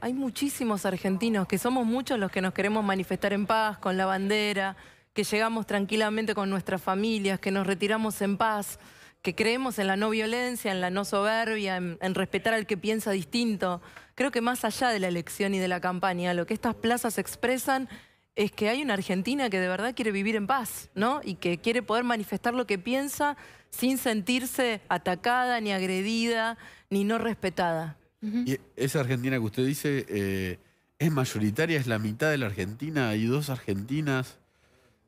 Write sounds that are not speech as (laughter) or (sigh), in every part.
hay muchísimos argentinos, que somos muchos los que nos queremos manifestar en paz, con la bandera, que llegamos tranquilamente con nuestras familias, que nos retiramos en paz, que creemos en la no violencia, en la no soberbia, en, en respetar al que piensa distinto. Creo que más allá de la elección y de la campaña, lo que estas plazas expresan es que hay una Argentina que de verdad quiere vivir en paz, ¿no? Y que quiere poder manifestar lo que piensa sin sentirse atacada, ni agredida, ni no respetada. Y esa Argentina que usted dice eh, es mayoritaria, es la mitad de la Argentina, hay dos Argentinas.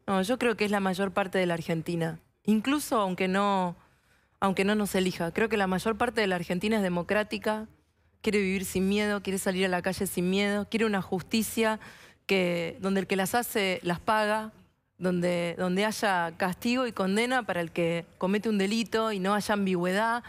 No, yo creo que es la mayor parte de la Argentina. Incluso aunque no, aunque no nos elija. Creo que la mayor parte de la Argentina es democrática, quiere vivir sin miedo, quiere salir a la calle sin miedo, quiere una justicia que, donde el que las hace las paga, donde, donde haya castigo y condena para el que comete un delito y no haya ambigüedad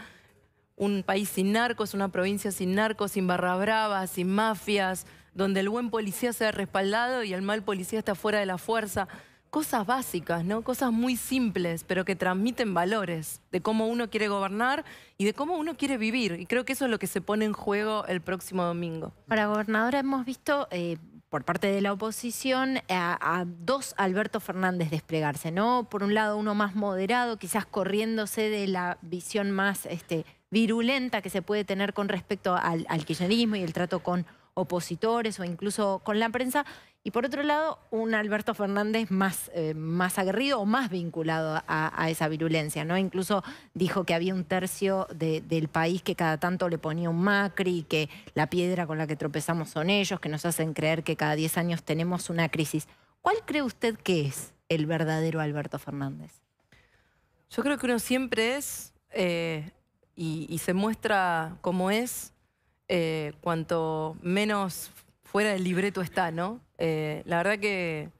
un país sin narcos, una provincia sin narcos, sin barra brava, sin mafias, donde el buen policía se sea respaldado y el mal policía está fuera de la fuerza. Cosas básicas, ¿no? Cosas muy simples, pero que transmiten valores de cómo uno quiere gobernar y de cómo uno quiere vivir. Y creo que eso es lo que se pone en juego el próximo domingo. Para gobernadora hemos visto eh, por parte de la oposición a, dos Alberto Fernández desplegarse, ¿no? Por un lado uno más moderado, quizás corriéndose de la visión más este, virulenta que se puede tener con respecto al, kirchnerismo y el trato con opositores o incluso con la prensa. Y por otro lado, un Alberto Fernández más, eh, más aguerrido o más vinculado a, esa virulencia, ¿no? Incluso dijo que había un tercio del país que cada tanto le ponía un Macri, que la piedra con la que tropezamos son ellos, que nos hacen creer que cada 10 años tenemos una crisis. ¿Cuál cree usted que es el verdadero Alberto Fernández? Yo creo que uno siempre es eh, y, se muestra como es, eh, cuanto menos fuera del libreto está, ¿no? Eh, la verdad que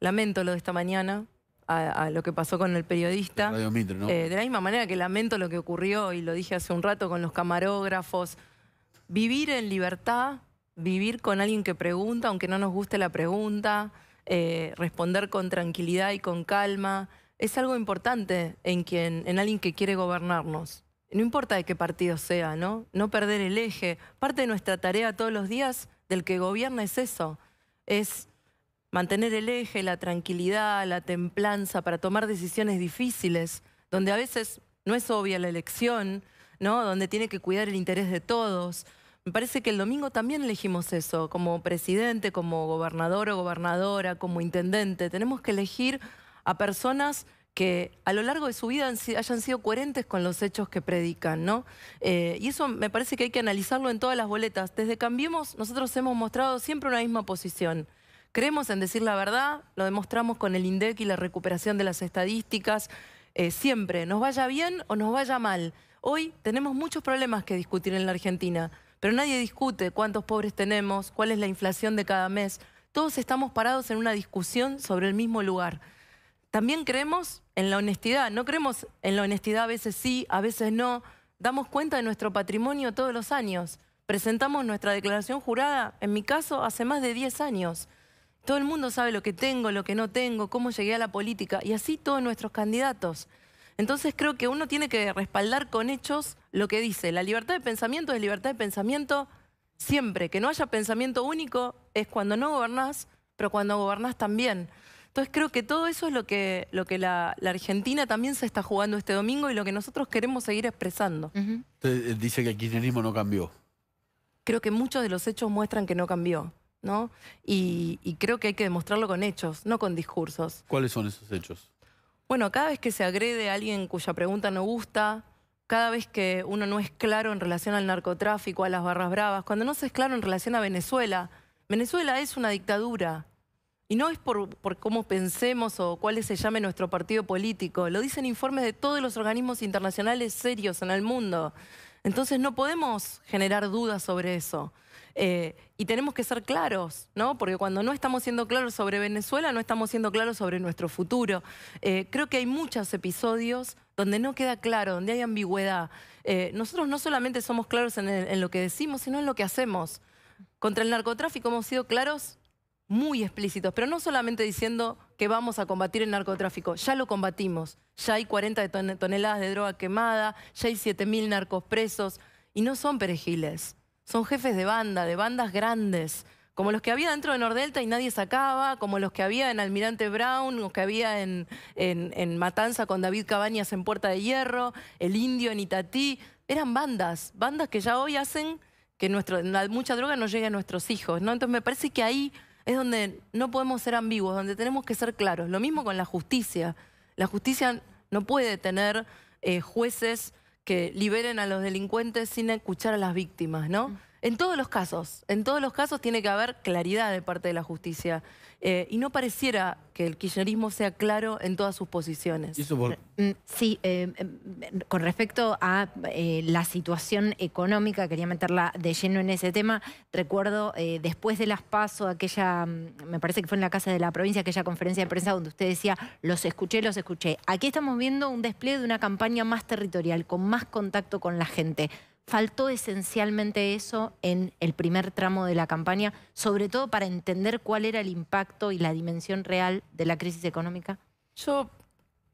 lamento lo de esta mañana, a, lo que pasó con el periodista. Eh, de la misma manera que lamento lo que ocurrió, y lo dije hace un rato, con los camarógrafos. Vivir en libertad, vivir con alguien que pregunta, aunque no nos guste la pregunta, responder con tranquilidad y con calma, es algo importante en, quien, en alguien que quiere gobernarnos no importa de qué partido sea, ¿no? No perder el eje. Parte de nuestra tarea todos los días del que gobierna es eso, es mantener el eje, la tranquilidad, la templanza para tomar decisiones difíciles, donde a veces no es obvia la elección, ¿no? Donde tiene que cuidar el interés de todos. Me parece que el domingo también elegimos eso, como presidente, como gobernador o gobernadora, como intendente. Tenemos que elegir a personas que a lo largo de su vida hayan sido coherentes con los hechos que predican, ¿no? Eh, y eso me parece que hay que analizarlo en todas las boletas. Desde Cambiemos, nosotros hemos mostrado siempre una misma posición. Creemos en decir la verdad, lo demostramos con el INDEC y la recuperación de las estadísticas, eh, siempre, nos vaya bien o nos vaya mal. Hoy tenemos muchos problemas que discutir en la Argentina, pero nadie discute cuántos pobres tenemos, cuál es la inflación de cada mes. Todos estamos parados en una discusión sobre el mismo lugar también creemos en la honestidad, no creemos en la honestidad a veces sí, a veces no. Damos cuenta de nuestro patrimonio todos los años. Presentamos nuestra declaración jurada, en mi caso, hace más de 10 años. Todo el mundo sabe lo que tengo, lo que no tengo, cómo llegué a la política y así todos nuestros candidatos. Entonces creo que uno tiene que respaldar con hechos lo que dice. La libertad de pensamiento es libertad de pensamiento siempre. Que no haya pensamiento único es cuando no gobernás, pero cuando gobernás también. Entonces creo que todo eso es lo que, lo que la, Argentina también se está jugando este domingo y lo que nosotros queremos seguir expresando. Usted eh, dice que el kirchnerismo no cambió. Creo que muchos de los hechos muestran que no cambió, ¿no? Y, y creo que hay que demostrarlo con hechos, no con discursos. ¿Cuáles son esos hechos? Bueno, cada vez que se agrede a alguien cuya pregunta no gusta, cada vez que uno no es claro en relación al narcotráfico, a las barras bravas, cuando no se es claro en relación a Venezuela, Venezuela es una dictadura, y no es por, cómo pensemos o cuál se llame nuestro partido político. Lo dicen informes de todos los organismos internacionales serios en el mundo. Entonces no podemos generar dudas sobre eso. Eh, y tenemos que ser claros, ¿no? Porque cuando no estamos siendo claros sobre Venezuela, no estamos siendo claros sobre nuestro futuro. Eh, creo que hay muchos episodios donde no queda claro, donde hay ambigüedad. Eh, nosotros no solamente somos claros en lo que decimos, sino en lo que hacemos. Contra el narcotráfico hemos sido claros muy explícitos, pero no solamente diciendo que vamos a combatir el narcotráfico, ya lo combatimos, ya hay 40 toneladas de droga quemada, ya hay 7.000 narcos presos, y no son perejiles, son jefes de banda, de bandas grandes, como los que había dentro de Nordelta y nadie sacaba, como los que había en Almirante Brown, los que había en, Matanza con David Cabañas en Puerta de Hierro, el Indio en Itatí, eran bandas, bandas que ya hoy hacen que nuestro, mucha droga no llegue a nuestros hijos, ¿no? Entonces me parece que ahí es donde no podemos ser ambiguos, donde tenemos que ser claros. Lo mismo con la justicia. La justicia no puede tener eh, jueces que liberen a los delincuentes sin escuchar a las víctimas, ¿no? Mm. En todos los casos, en todos los casos tiene que haber claridad de parte de la justicia. Eh, y no pareciera que el kirchnerismo sea claro en todas sus posiciones. Mm, sí, eh, em, con respecto a eh, la situación económica, quería meterla de lleno en ese tema. Recuerdo después de las PASO, aquella, mm, me parece que fue en la Casa de la Provincia, aquella conferencia de prensa donde usted decía, los escuché, los escuché. Aquí estamos viendo un despliegue de una campaña más territorial, con más contacto con la gente. Faltó esencialmente eso en el primer tramo de la campaña, sobre todo para entender cuál era el impacto y la dimensión real de la crisis económica. Yo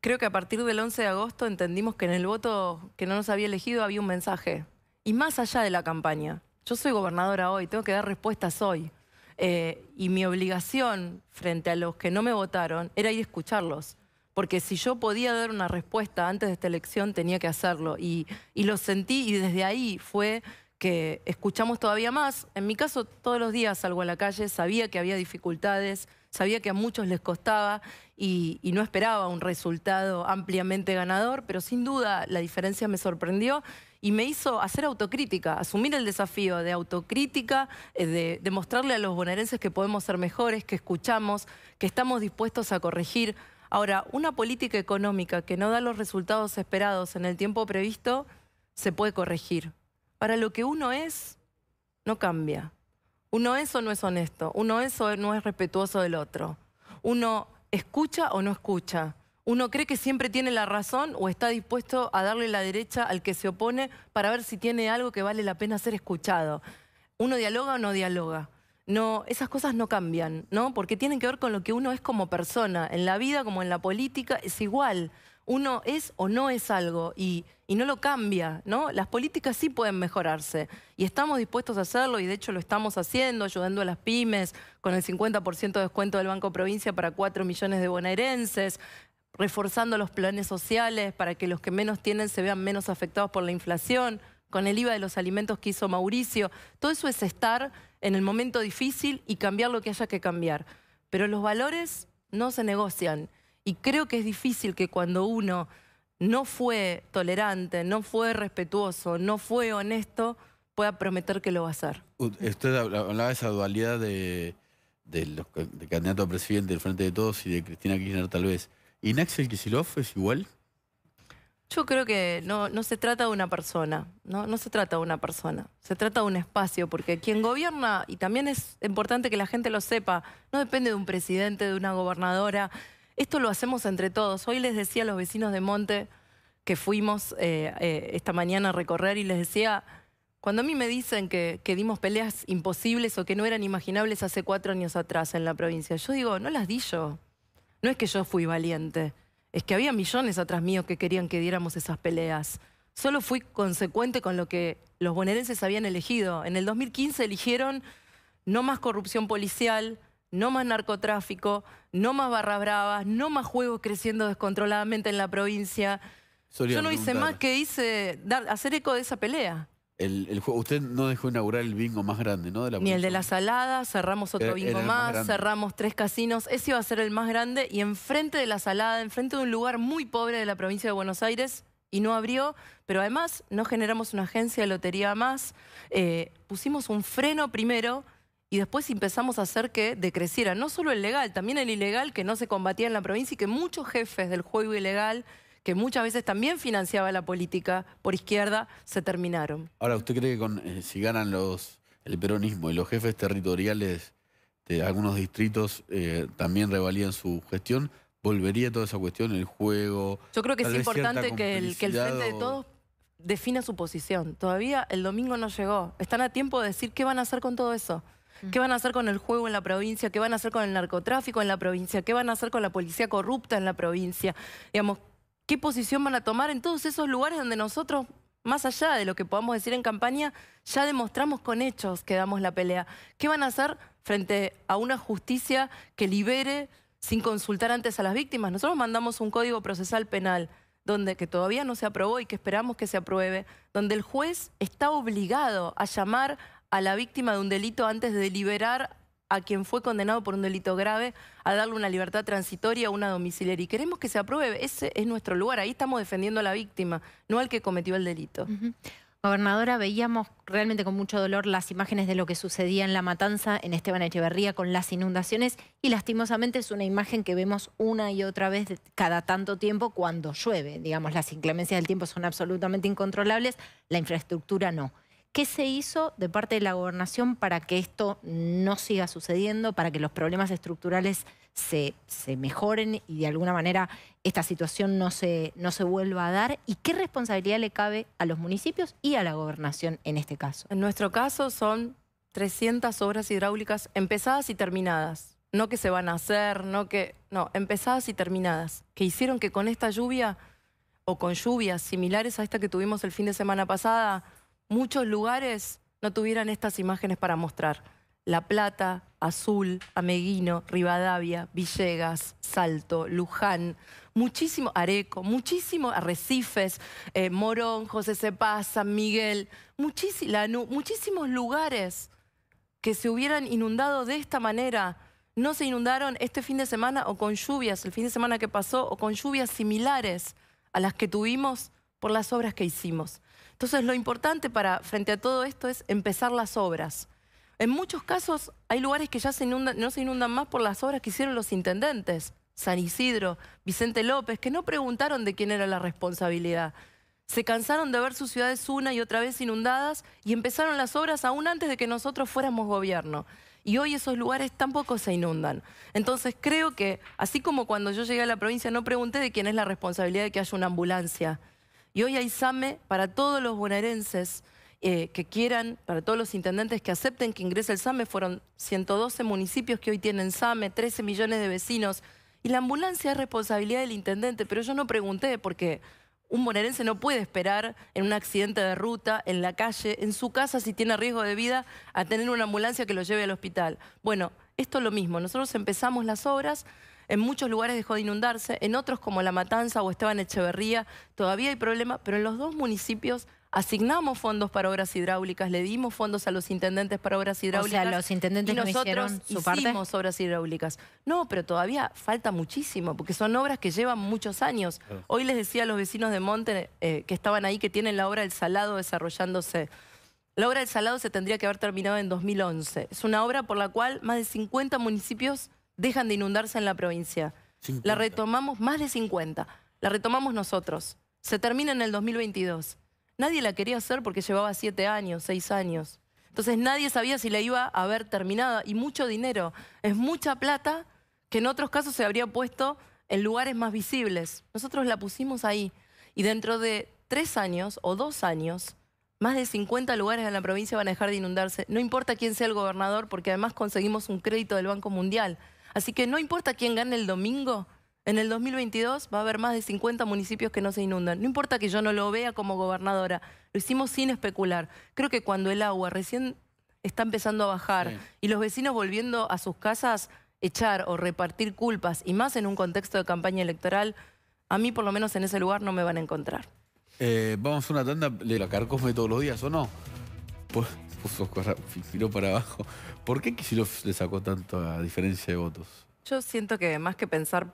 creo que a partir del 11 de agosto entendimos que en el voto que no nos había elegido había un mensaje. Y más allá de la campaña. Yo soy gobernadora hoy, tengo que dar respuestas hoy. Eh, y mi obligación frente a los que no me votaron era ir a escucharlos porque si yo podía dar una respuesta antes de esta elección, tenía que hacerlo. Y, lo sentí y desde ahí fue que escuchamos todavía más. En mi caso, todos los días salgo a la calle, sabía que había dificultades, sabía que a muchos les costaba y, no esperaba un resultado ampliamente ganador, pero sin duda la diferencia me sorprendió y me hizo hacer autocrítica, asumir el desafío de autocrítica, eh, de, demostrarle mostrarle a los bonaerenses que podemos ser mejores, que escuchamos, que estamos dispuestos a corregir. Ahora, una política económica que no da los resultados esperados en el tiempo previsto se puede corregir. Para lo que uno es no cambia. Uno es o no es honesto, uno es o no es respetuoso del otro. Uno escucha o no escucha. Uno cree que siempre tiene la razón o está dispuesto a darle la derecha al que se opone para ver si tiene algo que vale la pena ser escuchado. Uno dialoga o no dialoga no, esas cosas no cambian, ¿no? Porque tienen que ver con lo que uno es como persona. En la vida, como en la política, es igual. Uno es o no es algo y, no lo cambia, ¿no? Las políticas sí pueden mejorarse y estamos dispuestos a hacerlo y de hecho lo estamos haciendo, ayudando a las pymes con el 50% de descuento del Banco Provincia para 4 millones de bonaerenses, reforzando los planes sociales para que los que menos tienen se vean menos afectados por la inflación con el IVA de los alimentos que hizo Mauricio. Todo eso es estar en el momento difícil y cambiar lo que haya que cambiar. Pero los valores no se negocian. Y creo que es difícil que cuando uno no fue tolerante, no fue respetuoso, no fue honesto, pueda prometer que lo va a hacer. Usted hablaba de esa dualidad de, candidato a presidente del Frente de Todos y de Cristina Kirchner tal vez. ¿Y Naxel Kicillof es igual? Yo creo que no, se trata de una persona, ¿no? se trata de una persona, se trata de un espacio, porque quien gobierna, y también es importante que la gente lo sepa, no depende de un presidente, de una gobernadora, esto lo hacemos entre todos. Hoy les decía a los vecinos de Monte que fuimos eh, eh, esta mañana a recorrer y les decía, cuando a mí me dicen que dimos peleas imposibles o que no eran imaginables hace cuatro años atrás en la provincia, yo digo, no las di yo, no es que yo fui valiente es que había millones atrás mío que querían que diéramos esas peleas. Solo fui consecuente con lo que los bonaerenses habían elegido. En el 2015 eligieron no más corrupción policial, no más narcotráfico, no más barras bravas, no más juegos creciendo descontroladamente en la provincia. Yo no hice más que hice hacer eco de esa pelea usted no dejó inaugurar el bingo más grande, ¿no? Ni el de la salada, cerramos otro bingo más, cerramos tres casinos. Ese iba a ser el más grande y enfrente de la salada, enfrente de un lugar muy pobre de la provincia de Buenos Aires, y no abrió, pero además no generamos una agencia de lotería más. Eh, pusimos un freno primero y después empezamos a hacer que decreciera no solo el legal, también el ilegal que no se combatía en la provincia y que muchos jefes del juego ilegal que muchas veces también financiaba la política por izquierda, se terminaron. Ahora, ¿usted cree que con, eh, si ganan los, el peronismo y los jefes territoriales de algunos distritos eh, también revalían su gestión? ¿Volvería toda esa cuestión, el juego? Yo creo que es importante que el, el Frente de Todos defina su posición. Todavía el domingo no llegó. Están a tiempo de decir qué van a hacer con todo eso. Mm. ¿Qué van a hacer con el juego en la provincia? ¿Qué van a hacer con el narcotráfico en la provincia? ¿Qué van a hacer con la policía corrupta en la provincia? Digamos, qué posición van a tomar en todos esos lugares donde nosotros, más allá de lo que podamos decir en campaña, ya demostramos con hechos que damos la pelea. ¿Qué van a hacer frente a una justicia que libere sin consultar antes a las víctimas? Nosotros mandamos un código procesal penal donde que todavía no se aprobó y que esperamos que se apruebe, donde el juez está obligado a llamar a la víctima de un delito antes de deliberar a quien fue condenado por un delito grave a darle una libertad transitoria a una domiciliaria. Y queremos que se apruebe, ese es nuestro lugar, ahí estamos defendiendo a la víctima, no al que cometió el delito. Gobernadora, veíamos realmente con mucho dolor las imágenes de lo que sucedía en la matanza en Esteban Echeverría con las inundaciones y lastimosamente es una imagen que vemos una y otra vez cada tanto tiempo cuando llueve. Digamos, las inclemencias del tiempo son absolutamente incontrolables, la infraestructura no. ¿Qué se hizo de parte de la gobernación para que esto no siga sucediendo, para que los problemas estructurales se, mejoren y de alguna manera esta situación no se, no se vuelva a dar? ¿Y qué responsabilidad le cabe a los municipios y a la gobernación en este caso? En nuestro caso son 300 obras hidráulicas empezadas y terminadas. No que se van a hacer, no que... No, empezadas y terminadas. Que hicieron que con esta lluvia o con lluvias similares a esta que tuvimos el fin de semana pasada muchos lugares no tuvieran estas imágenes para mostrar. La Plata, Azul, Ameguino, Rivadavia, Villegas, Salto, Luján, muchísimo Areco, muchísimos Arrecifes, eh, Morón, José Cepaz, San Miguel, muchísimos lugares que se hubieran inundado de esta manera. No se inundaron este fin de semana o con lluvias, el fin de semana que pasó, o con lluvias similares a las que tuvimos por las obras que hicimos. Entonces lo importante para, frente a todo esto es empezar las obras. En muchos casos hay lugares que ya no se inundan más por las obras que hicieron los intendentes. San Isidro, Vicente López, que no preguntaron de quién era la responsabilidad. Se cansaron de ver sus ciudades una y otra vez inundadas y empezaron las obras aún antes de que nosotros fuéramos gobierno. Y hoy esos lugares tampoco se inundan. Entonces creo que, así como cuando yo llegué a la provincia no pregunté de quién es la responsabilidad de que haya una ambulancia, y hoy hay SAME para todos los bonaerenses eh, que quieran, para todos los intendentes que acepten que ingrese el SAME, fueron 112 municipios que hoy tienen SAME, 13 millones de vecinos. Y la ambulancia es responsabilidad del intendente, pero yo no pregunté porque un bonaerense no puede esperar en un accidente de ruta, en la calle, en su casa si tiene riesgo de vida, a tener una ambulancia que lo lleve al hospital. Bueno, esto es lo mismo. Nosotros empezamos las obras, en muchos lugares dejó de inundarse, en otros como La Matanza o Esteban Echeverría todavía hay problema, pero en los dos municipios asignamos fondos para obras hidráulicas, le dimos fondos a los intendentes para obras hidráulicas. O sea, los intendentes y no hicieron su parte? obras hidráulicas. No, pero todavía falta muchísimo, porque son obras que llevan muchos años. Hoy les decía a los vecinos de Monte eh, que estaban ahí que tienen la obra del Salado desarrollándose. La obra del Salado se tendría que haber terminado en 2011. Es una obra por la cual más de 50 municipios dejan de inundarse en la provincia. La retomamos, más de 50. La retomamos nosotros. Se termina en el 2022. Nadie la quería hacer porque llevaba siete años, seis años. Entonces nadie sabía si la iba a haber terminada y mucho dinero. Es mucha plata que en otros casos se habría puesto en lugares más visibles. Nosotros la pusimos ahí y dentro de tres años o dos años, más de 50 lugares en la provincia van a dejar de inundarse. No importa quién sea el gobernador porque además conseguimos un crédito del Banco Mundial. Así que no importa quién gane el domingo, en el 2022 va a haber más de 50 municipios que no se inundan. No importa que yo no lo vea como gobernadora, lo hicimos sin especular. Creo que cuando el agua recién está empezando a bajar y los vecinos volviendo a sus casas, echar o repartir culpas, y más en un contexto de campaña electoral, a mí por lo menos en ese lugar no me van a encontrar. Eh, vamos a una tanda de la de todos los días, ¿o no? Pues puso para abajo. ¿Por qué Kisilov le sacó tanto a diferencia de votos? Yo siento que más que pensar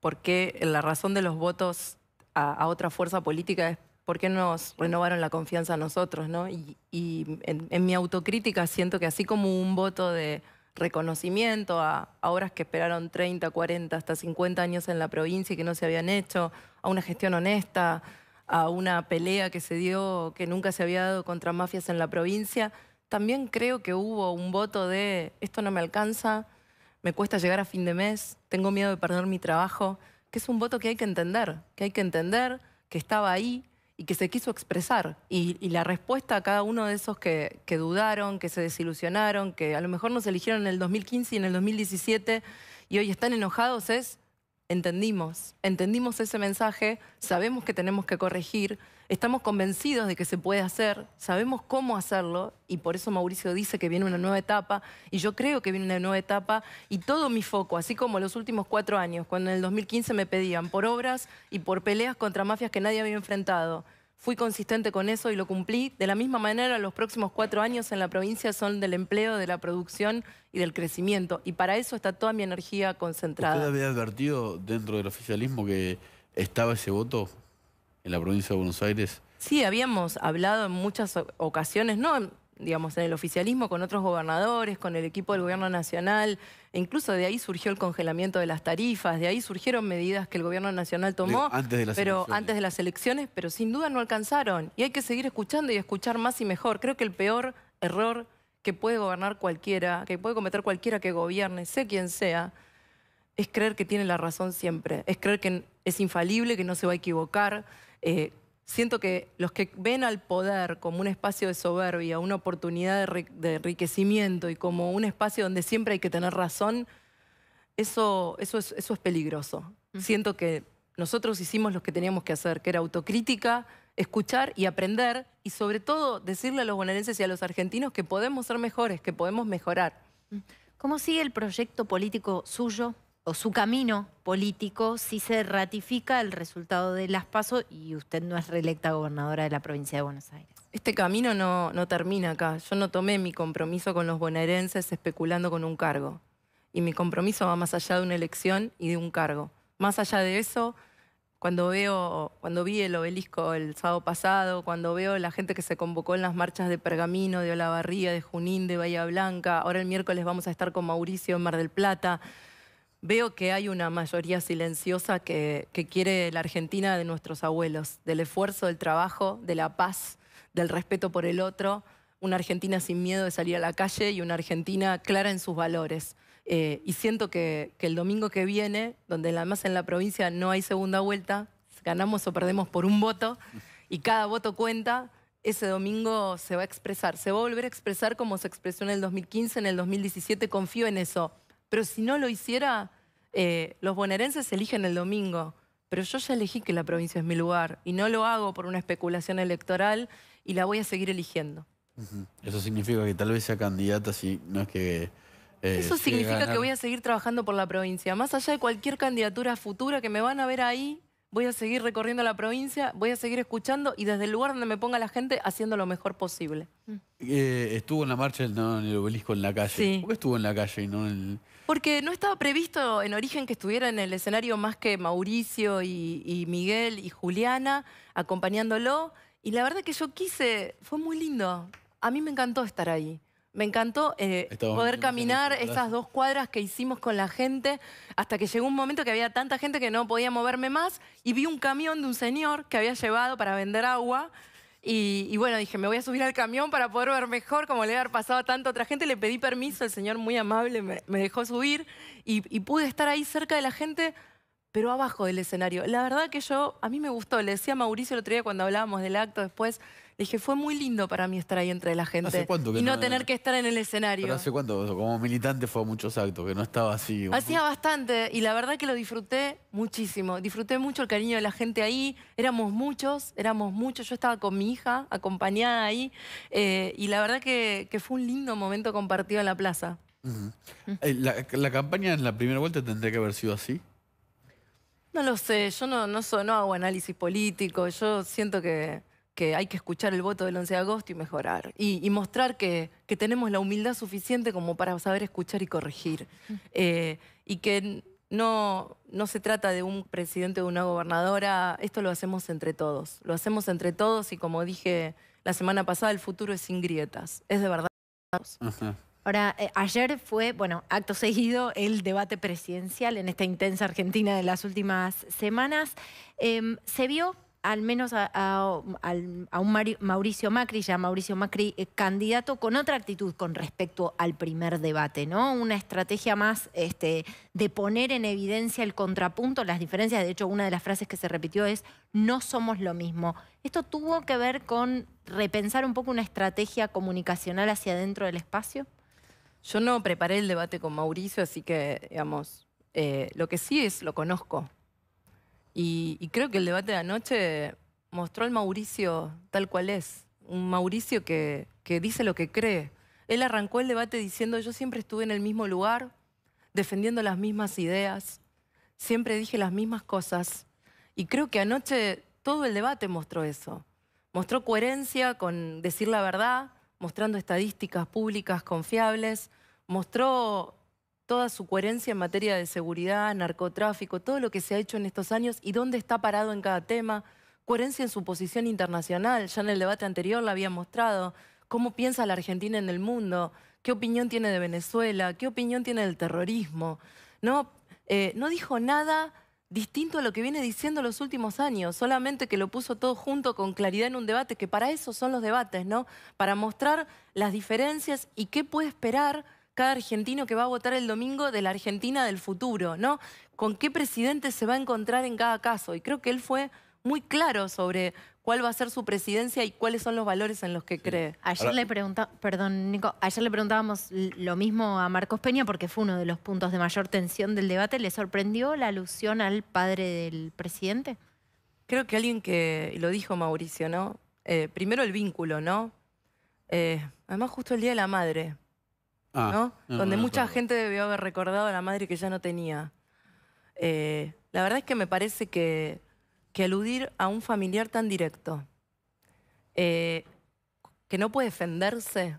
por qué la razón de los votos a, otra fuerza política es por qué nos renovaron la confianza a nosotros, ¿no? Y, en, mi autocrítica siento que así como un voto de reconocimiento a, a obras que esperaron 30, 40, hasta 50 años en la provincia y que no se habían hecho, a una gestión honesta, a una pelea que se dio, que nunca se había dado contra mafias en la provincia, también creo que hubo un voto de esto no me alcanza, me cuesta llegar a fin de mes, tengo miedo de perder mi trabajo, que es un voto que hay que entender, que hay que entender que estaba ahí y que se quiso expresar. Y, la respuesta a cada uno de esos que, que, dudaron, que se desilusionaron, que a lo mejor nos eligieron en el 2015 y en el 2017 y hoy están enojados es, entendimos, entendimos ese mensaje, sabemos que tenemos que corregir, estamos convencidos de que se puede hacer, sabemos cómo hacerlo y por eso Mauricio dice que viene una nueva etapa y yo creo que viene una nueva etapa y todo mi foco, así como los últimos cuatro años, cuando en el 2015 me pedían por obras y por peleas contra mafias que nadie había enfrentado, fui consistente con eso y lo cumplí. De la misma manera, los próximos cuatro años en la provincia son del empleo, de la producción y del crecimiento. Y para eso está toda mi energía concentrada. ¿Usted había advertido dentro del oficialismo que estaba ese voto en la provincia de Buenos Aires? Sí, habíamos hablado en muchas ocasiones, no digamos, en el oficialismo, con otros gobernadores, con el equipo del gobierno nacional. E incluso de ahí surgió el congelamiento de las tarifas, de ahí surgieron medidas que el gobierno nacional tomó antes de las pero elecciones. antes de las elecciones, pero sin duda no alcanzaron. Y hay que seguir escuchando y escuchar más y mejor. Creo que el peor error que puede gobernar cualquiera, que puede cometer cualquiera que gobierne, sé quien sea, es creer que tiene la razón siempre, es creer que es infalible, que no se va a equivocar. Eh, siento que los que ven al poder como un espacio de soberbia, una oportunidad de, enriquecimiento y como un espacio donde siempre hay que tener razón, eso, es, peligroso. Siento que nosotros hicimos lo que teníamos que hacer, que era autocrítica, escuchar y aprender y sobre todo decirle a los bonaerenses y a los argentinos que podemos ser mejores, que podemos mejorar. ¿Cómo sigue el proyecto político suyo? o su camino político si se ratifica el resultado de las PASO y usted no es reelecta gobernadora de la provincia de Buenos Aires. Este camino no, termina acá. Yo no tomé mi compromiso con los bonaerenses especulando con un cargo. Y mi compromiso va más allá de una elección y de un cargo. Más allá de eso, cuando veo, cuando vi el obelisco el sábado pasado, cuando veo la gente que se convocó en las marchas de Pergamino, de Olavarría, de Junín, de Bahía Blanca, ahora el miércoles vamos a estar con Mauricio en Mar del Plata veo que hay una mayoría silenciosa que, quiere la Argentina de nuestros abuelos, del esfuerzo, del trabajo, de la paz, del respeto por el otro, una Argentina sin miedo de salir a la calle y una Argentina clara en sus valores. Eh, y siento que, que, el domingo que viene, donde además en la provincia no hay segunda vuelta, ganamos o perdemos por un voto y cada voto cuenta, ese domingo se va a expresar, se va a volver a expresar como se expresó en el 2015, en el 2017, confío en eso pero si no lo hiciera, eh, los bonaerenses eligen el domingo. Pero yo ya elegí que la provincia es mi lugar y no lo hago por una especulación electoral y la voy a seguir eligiendo. Eso significa que tal vez sea candidata si no es que... Eh, Eso significa que voy a seguir trabajando por la provincia, más allá de cualquier candidatura futura que me van a ver ahí voy a seguir recorriendo la provincia, voy a seguir escuchando y desde el lugar donde me ponga la gente haciendo lo mejor posible. Mm. Eh, estuvo en la marcha no, en el obelisco en la calle. ¿Por qué estuvo en la calle y no en Porque no estaba previsto en origen que estuviera en el escenario más que Mauricio y, y Miguel y Juliana acompañándolo. Y la verdad que yo quise, fue muy lindo. A mí me encantó estar ahí. Me encantó eh, poder caminar esas dos cuadras que hicimos con la gente hasta que llegó un momento que había tanta gente que no podía moverme más y vi un camión de un señor que había llevado para vender agua y, bueno, dije, me voy a subir al camión para poder ver mejor como le había pasado a tanta otra gente. Le pedí permiso, el señor muy amable me, dejó subir y, y pude estar ahí cerca de la gente pero abajo del escenario. La verdad que yo, a mí me gustó, le decía Mauricio el otro día cuando hablábamos del acto después, Dije, fue muy lindo para mí estar ahí entre la gente. ¿Hace cuánto que y no, tener que estar en el escenario. Pero hace cuánto, como militante fue a muchos actos, que no estaba así. Hacía bastante y la verdad que lo disfruté muchísimo. Disfruté mucho el cariño de la gente ahí. Éramos muchos, éramos muchos. Yo estaba con mi hija, acompañada ahí. Eh, y la verdad que, fue un lindo momento compartido en la plaza. Mm. Eh, ¿La, campaña en la primera vuelta tendría que haber sido así? No lo sé, yo no, no hago análisis político, yo siento que que hay que escuchar el voto del 11 de agosto y mejorar. Y, mostrar que, tenemos la humildad suficiente como para saber escuchar y corregir. Eh, y que no, no se trata de un presidente o una gobernadora, esto lo hacemos entre todos. Lo hacemos entre todos y como dije la semana pasada, el futuro es sin grietas. Es de verdad. Ahora, eh, ayer fue, bueno, acto seguido, el debate presidencial en esta intensa Argentina de las últimas semanas. Em, se vio al menos a, un Mauricio Macri, ya Mauricio Macri eh, candidato, con otra actitud con respecto al primer debate, ¿no? Una estrategia más este, de poner en evidencia el contrapunto, las diferencias. De hecho, una de las frases que se repitió es: no somos lo mismo. ¿Esto tuvo que ver con repensar un poco una estrategia comunicacional hacia dentro del espacio? Yo no preparé el debate con Mauricio, así que, digamos, eh, lo que sí es lo conozco. Y, creo que el debate de anoche mostró al Mauricio tal cual es, un Mauricio que, que dice lo que cree. Él arrancó el debate diciendo yo siempre estuve en el mismo lugar, defendiendo las mismas ideas, siempre dije las mismas cosas. Y creo que anoche todo el debate mostró eso. Mostró coherencia con decir la verdad, mostrando estadísticas públicas confiables, mostró toda su coherencia en materia de seguridad, narcotráfico, todo lo que se ha hecho en estos años y dónde está parado en cada tema, coherencia en su posición internacional, ya en el debate anterior la había mostrado, cómo piensa la Argentina en el mundo, qué opinión tiene de Venezuela, qué opinión tiene del terrorismo. No, eh, no dijo nada distinto a lo que viene diciendo los últimos años, solamente que lo puso todo junto con claridad en un debate, que para eso son los debates, ¿no? Para mostrar las diferencias y qué puede esperar cada argentino que va a votar el domingo de la Argentina del futuro, ¿no? Con qué presidente se va a encontrar en cada caso. Y creo que él fue muy claro sobre cuál va a ser su presidencia y cuáles son los valores en los que cree. Ayer le le preguntábamos lo mismo a Marcos Peña porque fue uno de los puntos de mayor tensión del debate. ¿Le sorprendió la alusión al padre del presidente? Creo que alguien que, lo dijo Mauricio, ¿no? Eh, primero el vínculo, ¿no? Eh, además, justo el Día de la Madre. Ah, Donde mucha gente debió haber recordado a la madre que ya no tenía. Eh, la verdad es que me parece que, aludir a un familiar tan directo, eh, que no puede defenderse,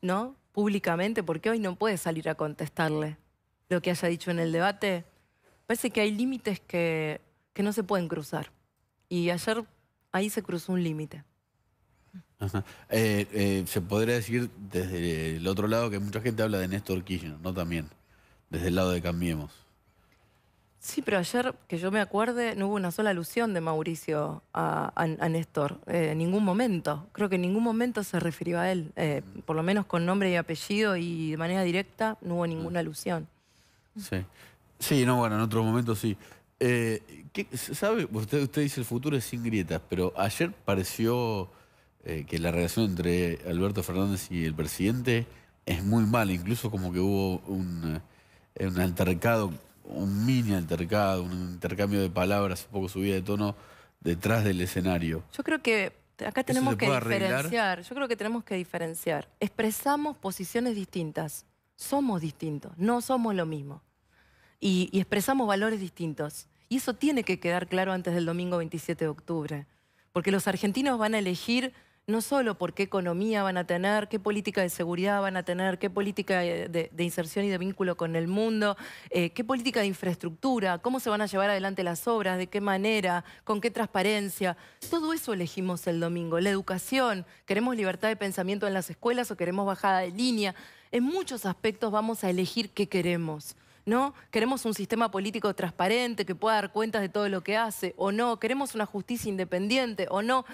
¿no? Públicamente, porque hoy no puede salir a contestarle lo que haya dicho en el debate. Parece que hay límites que, que no se pueden cruzar. Y ayer ahí se cruzó un límite. Eh, eh, se podría decir desde el otro lado que mucha gente habla de Néstor Kirchner, ¿no? También, desde el lado de Cambiemos. Sí, pero ayer, que yo me acuerde, no hubo una sola alusión de Mauricio a, Néstor, eh, en ningún momento. Creo que en ningún momento se refirió a él, por lo menos con nombre y apellido y de manera directa, no hubo ninguna mm. alusión. Sí, sí no, bueno, en otro momento sí. ¿Sabe? Usted, usted dice el futuro es sin grietas, pero ayer pareció eh, que la relación entre Alberto Fernández y el presidente es muy mala, incluso como que hubo eh, un, altercado, un mini altercado, un intercambio de palabras un poco subida de tono detrás del escenario. Yo creo que acá tenemos que diferenciar, yo creo que tenemos que diferenciar. Expresamos posiciones distintas, somos distintos, no somos lo mismo. Y, y, expresamos valores distintos. Y eso tiene que quedar claro antes del domingo 27 de octubre, porque los argentinos van a elegir no solo por qué economía van a tener, qué política de seguridad van a tener, qué política de, inserción y de vínculo con el mundo, eh, qué política de infraestructura, cómo se van a llevar adelante las obras, de qué manera, con qué transparencia. Todo eso elegimos el domingo. La educación, queremos libertad de pensamiento en las escuelas o queremos bajada de línea. En muchos aspectos vamos a elegir qué queremos. ¿No? Queremos un sistema político transparente que pueda dar cuentas de todo lo que hace o no. Queremos una justicia independiente o no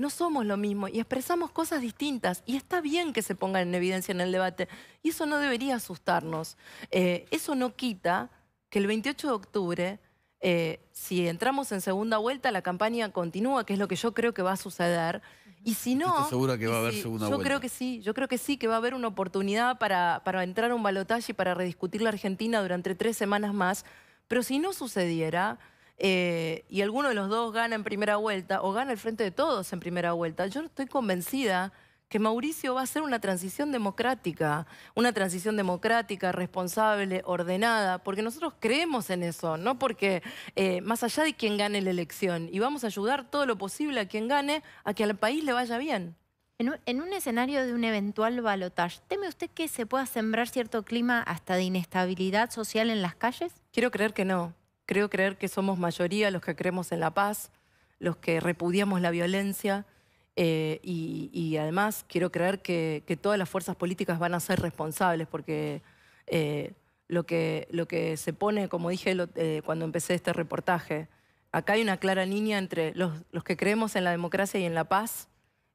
no somos lo mismo y expresamos cosas distintas y está bien que se pongan en evidencia en el debate y eso no debería asustarnos. Eh, eso no quita que el 28 de octubre, eh, si entramos en segunda vuelta, la campaña continúa, que es lo que yo creo que va a suceder. Y si no... segura que va a haber segunda vuelta? Yo creo que sí, yo creo que sí, que va a haber una oportunidad para, para entrar a un balotaje y para rediscutir la Argentina durante tres semanas más. Pero si no sucediera, eh, y alguno de los dos gana en primera vuelta o gana el frente de todos en primera vuelta, yo estoy convencida que Mauricio va a ser una transición democrática, una transición democrática, responsable, ordenada, porque nosotros creemos en eso, no porque eh, más allá de quien gane la elección, y vamos a ayudar todo lo posible a quien gane a que al país le vaya bien. En un, en un escenario de un eventual balotaje, ¿teme usted que se pueda sembrar cierto clima hasta de inestabilidad social en las calles? Quiero creer que no. Creo creer que somos mayoría los que creemos en la paz, los que repudiamos la violencia eh, y, además quiero creer que, todas las fuerzas políticas van a ser responsables porque eh, lo, que, lo que se pone, como dije eh, cuando empecé este reportaje, acá hay una clara línea entre los, los que creemos en la democracia y en la paz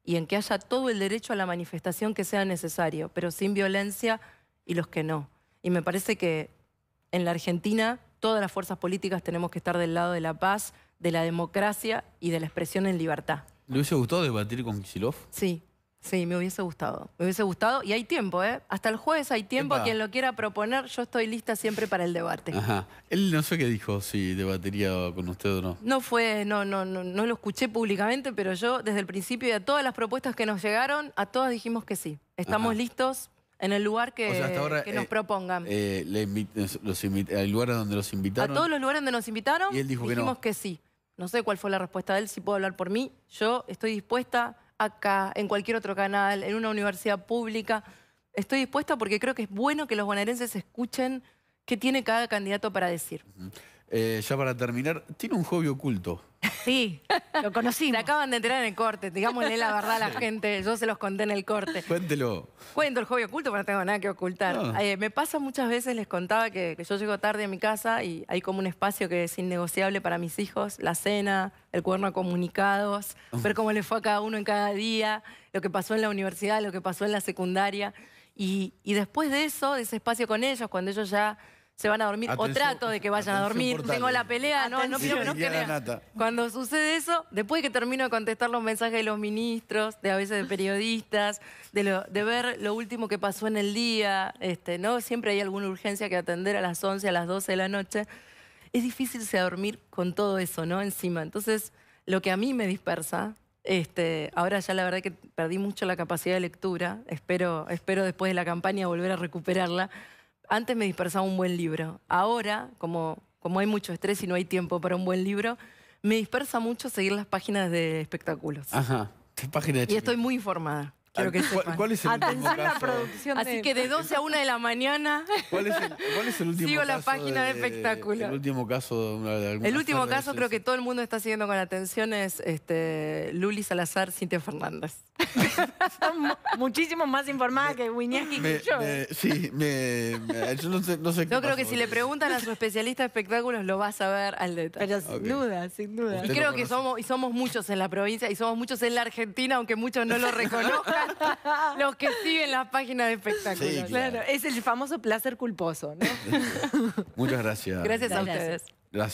y en que haya todo el derecho a la manifestación que sea necesario, pero sin violencia y los que no. Y me parece que en la Argentina todas las fuerzas políticas tenemos que estar del lado de la paz, de la democracia y de la expresión en libertad. ¿Le hubiese gustado debatir con Kisilov? Sí, sí, me hubiese gustado. Me hubiese gustado y hay tiempo, ¿eh? Hasta el jueves hay tiempo. Quien lo quiera proponer, yo estoy lista siempre para el debate. Ajá. Él no sé qué dijo, si debatiría con usted o no. No fue, no, no, no, no lo escuché públicamente, pero yo desde el principio a todas las propuestas que nos llegaron, a todas dijimos que sí. Estamos listos en el lugar que, nos propongan. ¿Al lugar donde los invitaron? A todos los lugares donde nos invitaron, dijimos que, sí. No sé cuál fue la respuesta de él, si puedo hablar por mí. Yo estoy dispuesta acá, en cualquier otro canal, en una universidad pública. Estoy dispuesta porque creo que es bueno que los bonaerenses escuchen qué tiene cada candidato para decir. Eh, ya para terminar, tiene un hobby oculto. Sí, lo conocí. Se acaban de enterar en el corte, digámosle la verdad a la (laughs) gente. Yo se los conté en el corte. Cuéntelo. Cuento el hobby oculto, pero no tengo nada que ocultar. Ah. Eh, me pasa muchas veces, les contaba que, yo llego tarde a mi casa y hay como un espacio que es innegociable para mis hijos, la cena, el cuerno a comunicados, ah. ver cómo le fue a cada uno en cada día, lo que pasó en la universidad, lo que pasó en la secundaria. y después de eso, de ese espacio con ellos, cuando ellos ya se van a dormir, o trato de que vayan a dormir, tengo la pelea, no, no, que no Cuando sucede eso, después que termino de contestar los mensajes de los ministros, de a veces de periodistas, de, lo, de ver lo último que pasó en el día, este, ¿no? Siempre hay alguna urgencia que atender a las 11, a las 12 de la noche. Es difícil se dormir con todo eso, ¿no? Encima. Entonces, lo que a mí me dispersa, este, ahora ya la verdad que perdí mucho la capacidad de lectura, espero, espero después de la campaña volver a recuperarla, antes me dispersaba un buen libro. Ahora, como, como hay mucho estrés y no hay tiempo para un buen libro, me dispersa mucho seguir las páginas de espectáculos. Ajá. ¿Qué página Y estoy muy informada. ¿Cuál es el producción Así que de 12 a 1 de la mañana. el, Sigo la página de espectáculo. El último caso El último caso creo que todo el mundo está siguiendo con atención es este, Luli Salazar, Cintia Fernández. (laughs) Son muchísimo más informadas que Winiaki y que yo. sí, yo no sé, Yo creo que si le preguntan a su especialista de espectáculos lo vas a ver al detalle. Pero sin duda, sin duda. Y creo que somos, y somos muchos en la provincia y somos muchos en la Argentina, aunque muchos no lo reconozcan. (laughs) Los que siguen la página de espectáculos. claro. Es el famoso placer culposo, ¿no? (laughs) Muchas gracias. Gracias a ustedes. Gracias.